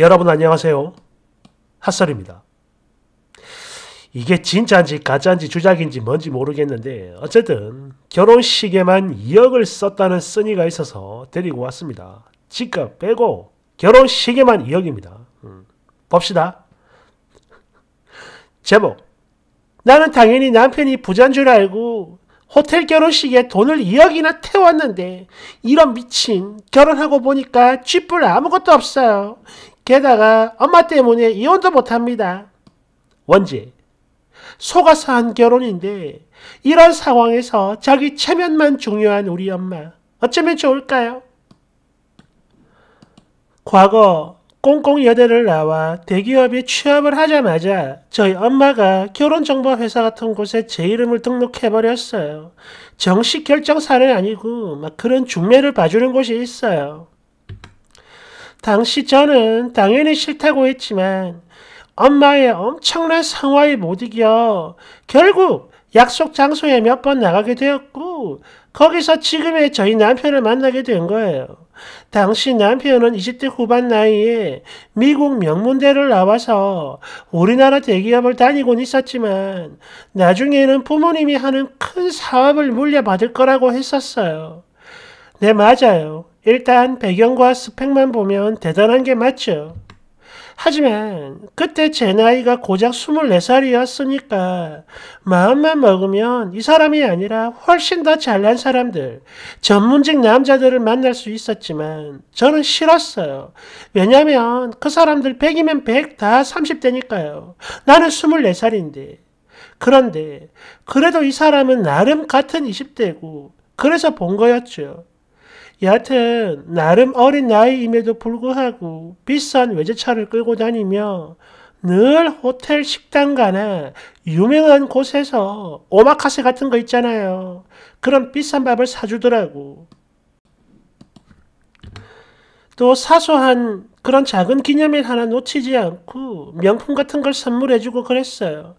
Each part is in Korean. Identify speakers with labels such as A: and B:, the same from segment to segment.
A: 여러분 안녕하세요. 핫설입니다. 이게 진짜인지 가짜인지 주작인지 뭔지 모르겠는데 어쨌든 결혼식에만 2억을 썼다는 쓴이가 있어서 데리고 왔습니다. 집값 빼고 결혼식에만 2억입니다. 음. 봅시다. 제목 나는 당연히 남편이 부자인 줄 알고 호텔 결혼식에 돈을 2억이나 태웠는데 이런 미친 결혼하고 보니까 쥐뿔 아무것도 없어요. 게다가 엄마 때문에 이혼도 못합니다. 원죄. 속아서 한 결혼인데 이런 상황에서 자기 체면만 중요한 우리 엄마 어쩌면 좋을까요? 과거 꽁꽁여대를 나와 대기업에 취업을 하자마자 저희 엄마가 결혼정보회사 같은 곳에 제 이름을 등록해버렸어요. 정식 결정사는 아니고 막 그런 중매를 봐주는 곳이 있어요. 당시 저는 당연히 싫다고 했지만 엄마의 엄청난 상화에못 이겨 결국 약속 장소에 몇 번 나가게 되었고 거기서 지금의 저희 남편을 만나게 된 거예요. 당시 남편은 20대 후반 나이에 미국 명문대를 나와서 우리나라 대기업을 다니곤 있었지만 나중에는 부모님이 하는 큰 사업을 물려받을 거라고 했었어요. 네, 맞아요. 일단 배경과 스펙만 보면 대단한 게 맞죠. 하지만 그때 제 나이가 고작 24살이었으니까 마음만 먹으면 이 사람이 아니라 훨씬 더 잘난 사람들, 전문직 남자들을 만날 수 있었지만 저는 싫었어요. 왜냐면 그 사람들 100이면 100 다 30대니까요. 나는 24살인데. 그런데 그래도 이 사람은 나름 같은 20대고 그래서 본 거였죠. 여하튼 나름 어린 나이임에도 불구하고 비싼 외제차를 끌고 다니며 늘 호텔 식당 가나 유명한 곳에서 오마카세 같은 거 있잖아요. 그런 비싼 밥을 사주더라고. 또 사소한 그런 작은 기념일 하나 놓치지 않고 명품 같은 걸 선물해주고 그랬어요.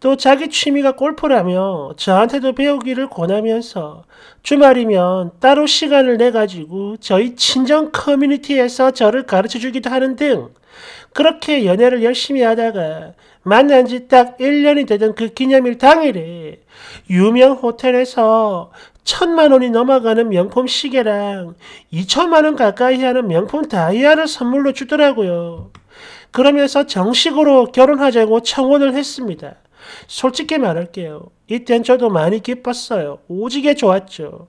A: 또 자기 취미가 골프라며 저한테도 배우기를 권하면서 주말이면 따로 시간을 내가지고 저희 친정 커뮤니티에서 저를 가르쳐 주기도 하는 등 그렇게 연애를 열심히 하다가 만난 지 딱 1년이 되던 그 기념일 당일에 유명 호텔에서 천만 원이 넘어가는 명품 시계랑 2천만 원 가까이 하는 명품 다이아를 선물로 주더라고요. 그러면서 정식으로 결혼하자고 청혼을 했습니다. 솔직히 말할게요. 이땐 저도 많이 기뻤어요. 오지게 좋았죠.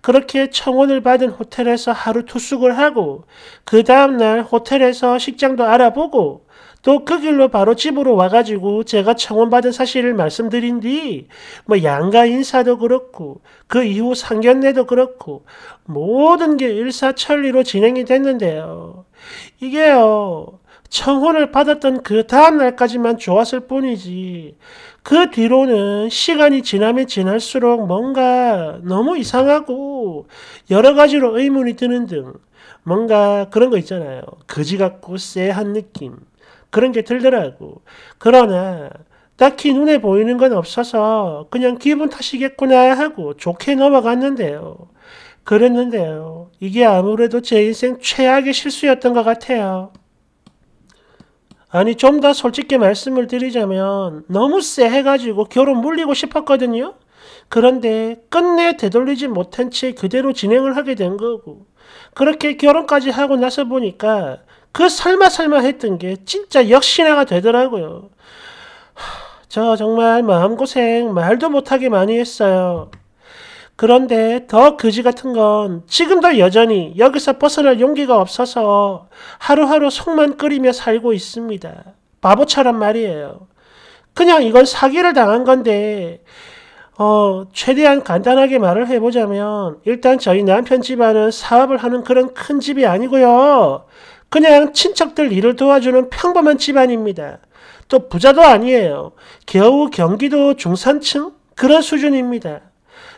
A: 그렇게 청혼을 받은 호텔에서 하루 투숙을 하고 그 다음날 호텔에서 식장도 알아보고 또 그 길로 바로 집으로 와가지고 제가 청혼받은 사실을 말씀드린 뒤 뭐 양가 인사도 그렇고 그 이후 상견례도 그렇고 모든 게 일사천리로 진행이 됐는데요. 이게요. 청혼을 받았던 그 다음 날까지만 좋았을 뿐이지. 그 뒤로는 시간이 지나면 지날수록 뭔가 너무 이상하고 여러 가지로 의문이 드는 등 뭔가 그런 거 있잖아요. 거지 같고 쎄한 느낌. 그런 게 들더라고. 그러나 딱히 눈에 보이는 건 없어서 그냥 기분 탓이겠구나 하고 좋게 넘어갔는데요. 그랬는데요. 이게 아무래도 제 인생 최악의 실수였던 것 같아요. 아니 좀 더 솔직히 말씀을 드리자면 너무 쎄해가지고 결혼 물리고 싶었거든요. 그런데 끝내 되돌리지 못한 채 그대로 진행을 하게 된 거고 그렇게 결혼까지 하고 나서 보니까 그 설마설마 했던 게 진짜 역신화가 되더라고요. 하, 저 정말 마음고생 말도 못하게 많이 했어요. 그런데 더 그지 같은 건 지금도 여전히 여기서 벗어날 용기가 없어서 하루하루 속만 끓이며 살고 있습니다. 바보처럼 말이에요. 그냥 이건 사기를 당한 건데, 어, 최대한 간단하게 말을 해보자면, 일단 저희 남편 집안은 사업을 하는 그런 큰 집이 아니고요. 그냥 친척들 일을 도와주는 평범한 집안입니다. 또 부자도 아니에요. 겨우 경기도 중산층? 그런 수준입니다.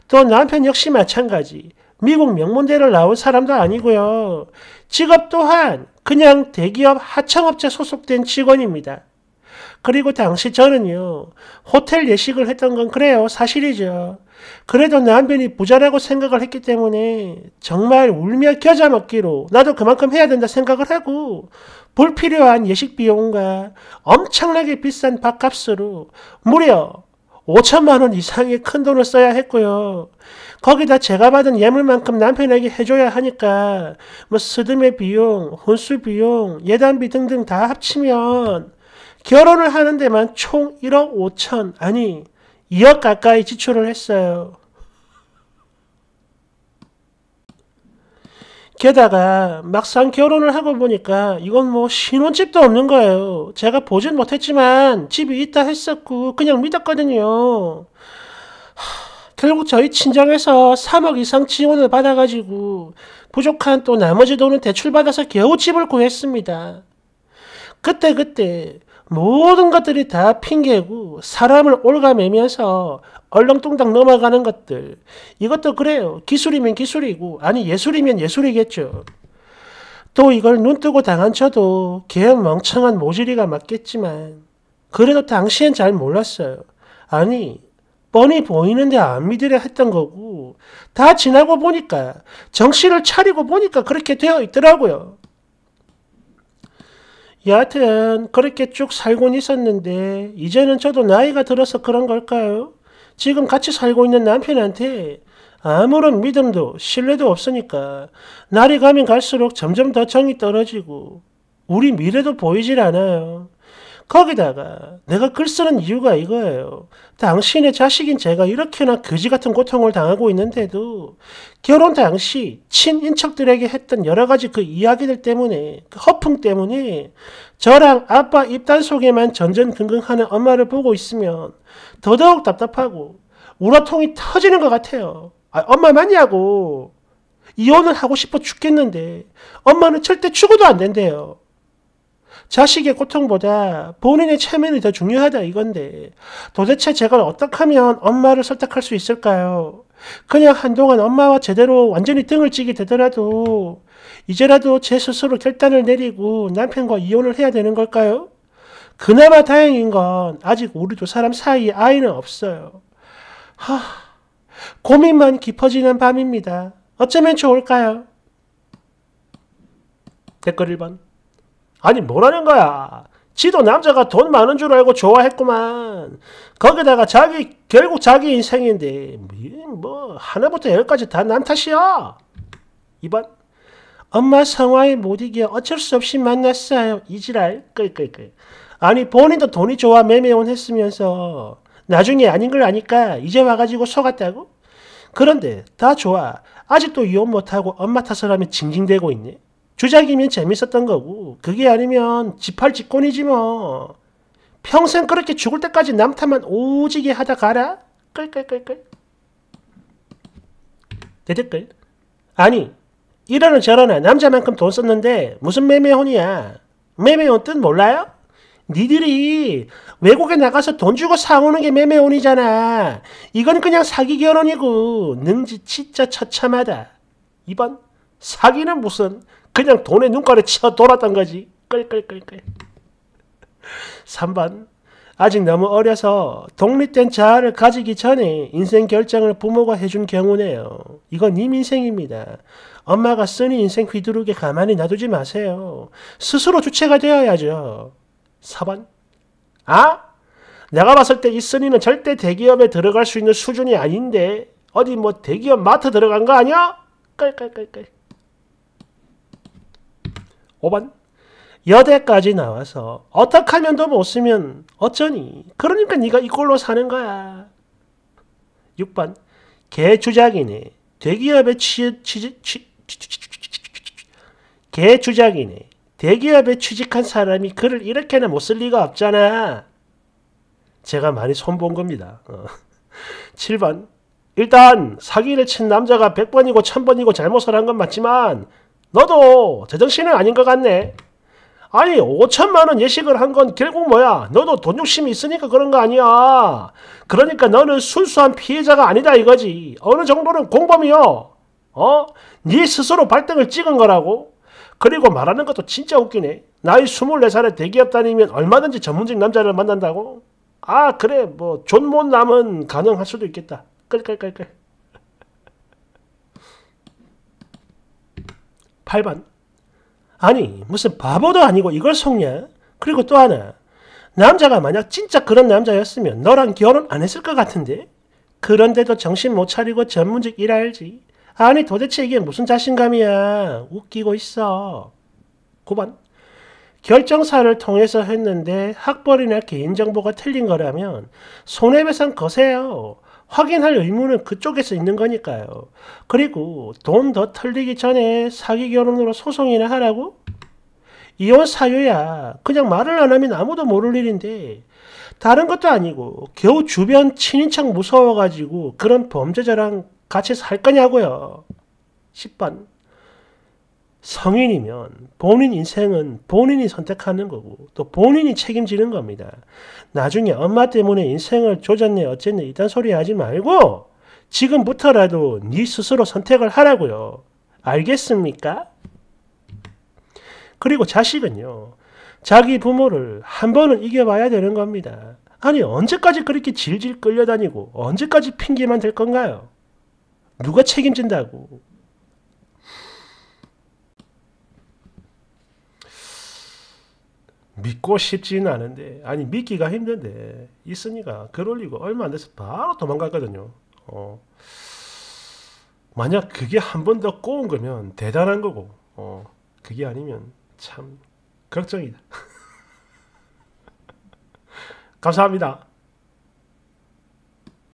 A: 또 남편 역시 마찬가지. 미국 명문대를 나온 사람도 아니고요. 직업 또한 그냥 대기업 하청업체 소속된 직원입니다. 그리고 당시 저는요, 호텔 예식을 했던 건 그래요. 사실이죠. 그래도 남편이 부자라고 생각을 했기 때문에 정말 울며 겨자 먹기로 나도 그만큼 해야 된다 생각을 하고 불필요한 예식 비용과 엄청나게 비싼 밥값으로 무려 5천만 원 이상의 큰 돈을 써야 했고요. 거기다 제가 받은 예물만큼 남편에게 해줘야 하니까 뭐 스드메 비용, 혼수 비용, 예단비 등등 다 합치면 결혼을 하는 데만 총 1억 5천 아니 2억 가까이 지출을 했어요. 게다가 막상 결혼을 하고 보니까 이건 뭐 신혼집도 없는 거예요. 제가 보진 못했지만 집이 있다 했었고 그냥 믿었거든요. 결국 저희 친정에서 3억 이상 지원을 받아가지고 부족한 또 나머지 돈은 대출받아서 겨우 집을 구했습니다. 그때 그때 모든 것들이 다 핑계고 사람을 올가매면서 얼렁뚱땅 넘어가는 것들 이것도 그래요. 기술이면 기술이고 아니 예술이면 예술이겠죠. 또 이걸 눈뜨고 당한 쳐도 개연 멍청한 모질이가 맞겠지만 그래도 당시엔 잘 몰랐어요. 아니 뻔히 보이는데 안 믿으려 했던 거고 다 지나고 보니까 정신을 차리고 보니까 그렇게 되어 있더라고요. 여하튼 그렇게 쭉 살곤 있었는데 이제는 저도 나이가 들어서 그런 걸까요? 지금 같이 살고 있는 남편한테 아무런 믿음도 신뢰도 없으니까 날이 가면 갈수록 점점 더 정이 떨어지고 우리 미래도 보이질 않아요. 거기다가 내가 글 쓰는 이유가 이거예요. 당신의 자식인 제가 이렇게나 거지 같은 고통을 당하고 있는데도 결혼 당시 친인척들에게 했던 여러 가지 그 이야기들 때문에 그 허풍 때문에 저랑 아빠 입단 속에만 전전긍긍하는 엄마를 보고 있으면 더더욱 답답하고 우라통이 터지는 것 같아요. 아, 엄마 맞냐고. 이혼을 하고 싶어 죽겠는데 엄마는 절대 죽어도 안 된대요. 자식의 고통보다 본인의 체면이 더 중요하다 이건데 도대체 제가 어떻게 하면 엄마를 설득할 수 있을까요? 그냥 한동안 엄마와 제대로 완전히 등을 찌게 되더라도 이제라도 제 스스로 결단을 내리고 남편과 이혼을 해야 되는 걸까요? 그나마 다행인 건 아직 우리 두 사람 사이에 아이는 없어요. 하, 고민만 깊어지는 밤입니다. 어쩌면 좋을까요? 댓글 1번 아니 뭐라는 거야. 지도 남자가 돈 많은 줄 알고 좋아했구만. 거기다가 자기 결국 자기 인생인데 뭐 하나부터 열까지 다난 탓이야. 2번 엄마 성화에 못 이겨 어쩔 수 없이 만났어요. 이지랄 끌끌끌. 아니 본인도 돈이 좋아 매매혼 했으면서 나중에 아닌 걸 아니까 이제 와가지고 속았다고? 그런데 다 좋아. 아직도 이혼 못하고 엄마 탓을 하면 징징대고 있네. 주작이면 재밌었던 거고 그게 아니면 지팔직권이지뭐 평생 그렇게 죽을 때까지 남탓만 오지게 하다 가라 끌끌끌끌 대댓글 아니 이러나 저러나 남자만큼 돈 썼는데 무슨 매매혼이야 매매혼 뜻 몰라요? 니들이 외국에 나가서 돈 주고 사오는 게 매매혼이잖아 이건 그냥 사기 결혼이고 능지 진짜 처참하다 이번 사기는 무슨 그냥 돈에 눈깔에 치어 돌았던 거지. 끌끌끌끌. 3번. 아직 너무 어려서 독립된 자아를 가지기 전에 인생 결정을 부모가 해준 경우네요. 이건 님 인생입니다. 엄마가 쓰니 인생 휘두르게 가만히 놔두지 마세요. 스스로 주체가 되어야죠. 4번. 아? 내가 봤을 때 이 쓰니는 절대 대기업에 들어갈 수 있는 수준이 아닌데 어디 뭐 대기업 마트 들어간 거 아니야? 깔깔깔깔. 5번 여대까지 나와서 어떻게 하면 더못 쓰면 어쩌니? 그러니까 네가 이꼴로 사는 거야. 6번 개주작이네. 대기업에 취, 취, 개주작이네. 대기업에 취직한 사람이 글을 이렇게나 못쓸 리가 없잖아. 제가 많이 손 본 겁니다. 어. 7번 일단 사기를 친 남자가 100번이고 1000번이고 잘못을 한 건 맞지만 너도 제정신은 아닌 것 같네. 아니 5천만 원 예식을 한 건 결국 뭐야 너도 돈 욕심이 있으니까 그런 거 아니야 그러니까 너는 순수한 피해자가 아니다 이거지 어느 정도는 공범이요 어? 네 스스로 발등을 찍은 거라고 그리고 말하는 것도 진짜 웃기네 나이 24살에 대기업 다니면 얼마든지 전문직 남자를 만난다고? 아 그래 뭐존못 남은 가능할 수도 있겠다 끌끌끌끌 8번. 아니, 무슨 바보도 아니고 이걸 속냐? 그리고 또 하나. 남자가 만약 진짜 그런 남자였으면 너랑 결혼 안 했을 것 같은데? 그런데도 정신 못 차리고 전문직 일할지. 아니, 도대체 이게 무슨 자신감이야. 웃기고 있어. 9번. 결정사를 통해서 했는데 학벌이나 개인정보가 틀린 거라면 손해배상 거세요. 확인할 의무는 그쪽에서 있는 거니까요. 그리고 돈 더 털리기 전에 사기 결혼으로 소송이나 하라고? 이혼 사유야. 그냥 말을 안 하면 아무도 모를 일인데 다른 것도 아니고 겨우 주변 친인척 무서워가지고 그런 범죄자랑 같이 살 거냐고요. 10번. 성인이면 본인 인생은 본인이 선택하는 거고 또 본인이 책임지는 겁니다. 나중에 엄마 때문에 인생을 조졌네 어쨌네 이딴 소리 하지 말고 지금부터라도 네 스스로 선택을 하라고요. 알겠습니까? 그리고 자식은요. 자기 부모를 한 번은 이겨봐야 되는 겁니다. 아니 언제까지 그렇게 질질 끌려다니고 언제까지 핑계만 될 건가요? 누가 책임진다고? 믿고 싶지는 않은데 아니 믿기가 힘든데 있으니까 그럴 리가 얼마 안 돼서 바로 도망갔거든요. 어. 만약 그게 한 번 더 꼬운 거면 대단한 거고 어. 그게 아니면 참 걱정이다. 감사합니다.